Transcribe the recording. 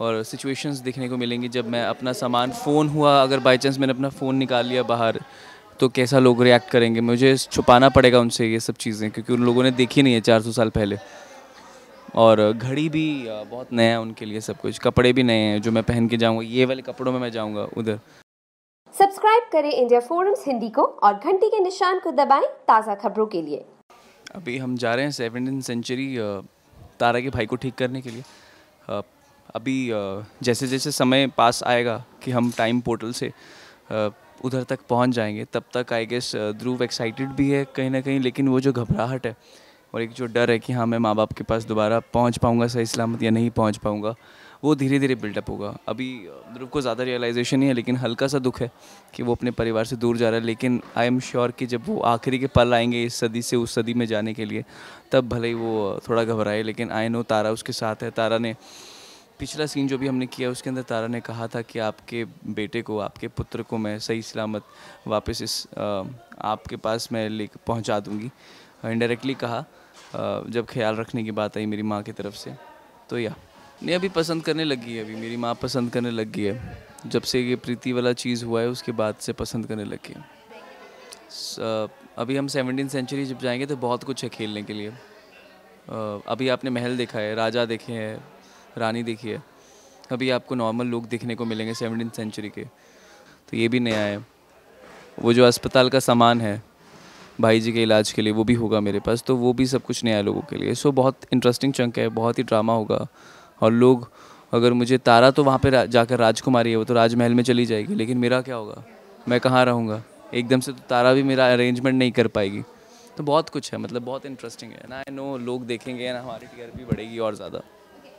और सिचुएशंस देखने को मिलेंगी जब मैं अपना सामान फ़ोन हुआ अगर बाई चांस मैंने अपना फ़ोन निकाल लिया बाहर तो कैसा लोग रिएक्ट करेंगे मुझे छुपाना पड़ेगा उनसे ये सब चीज़ें क्योंकि उन लोगों ने देखी नहीं है चार सौ साल पहले और घड़ी भी बहुत नया है उनके लिए सब कुछ कपड़े भी नए हैं जो मैं पहन के जाऊँगा ये वाले कपड़ों में मैं जाऊँगा उधर सब्सक्राइब करें इंडिया फोरम्स हिंदी को और घंटी के निशान को दबाएं ताज़ा खबरों के लिए अभी हम जा रहे हैं सेवनटीन सेंचुरी तारा के भाई को ठीक करने के लिए अभी जैसे जैसे समय पास आएगा कि हम टाइम पोर्टल से उधर तक पहुंच जाएंगे तब तक आई गेस ध्रुव एक्साइटेड भी है कहीं ना कहीं लेकिन वो जो घबराहट है और एक जो डर है कि हाँ मैं माँ बाप के पास दोबारा पहुँच पाऊँगा सही सलामत या नहीं पहुँच पाऊँगा वो धीरे धीरे बिल्डअप होगा अभी ध्रुव को ज़्यादा रियलाइजेशन ही है लेकिन हल्का सा दुख है कि वो अपने परिवार से दूर जा रहा है लेकिन आई एम श्योर कि जब वो आखिरी के पल आएंगे इस सदी से उस सदी में जाने के लिए तब भले ही वो थोड़ा घबराए लेकिन आई नो तारा उसके साथ है तारा ने पिछला सीन जो भी हमने किया उसके अंदर तारा ने कहा था कि आपके बेटे को आपके पुत्र को मैं सही सलामत वापस इस आपके पास मैं ले पहुँचा दूँगी इनडायरेक्टली कहा जब ख्याल रखने की बात आई मेरी माँ की तरफ से तो या नहीं अभी पसंद करने लगी है अभी मेरी माँ पसंद करने लग गई है जब से ये प्रीति वाला चीज़ हुआ है उसके बाद से पसंद करने लग गई अभी हम सेवनटीन सेंचुरी जब जाएंगे तो बहुत कुछ है खेलने के लिए अभी आपने महल देखा है राजा देखे हैं रानी देखी है अभी आपको नॉर्मल लोग देखने को मिलेंगे सेवनटीन सेंचुरी के तो ये भी नया है वो जो अस्पताल का सामान है भाई जी के इलाज के लिए वो भी होगा मेरे पास तो वो भी सब कुछ नया है लोगों के लिए सो बहुत इंटरेस्टिंग चंक है बहुत ही ड्रामा होगा और लोग अगर मुझे तारा तो वहाँ पे रा, जाकर राजकुमारी है वो तो राजमहल में चली जाएगी लेकिन मेरा क्या होगा मैं कहाँ रहूँगा एकदम से तो तारा भी मेरा अरेंजमेंट नहीं कर पाएगी तो बहुत कुछ है मतलब बहुत इंटरेस्टिंग है ना आई नो लोग देखेंगे ना हमारी भी बढ़ेगी और ज़्यादा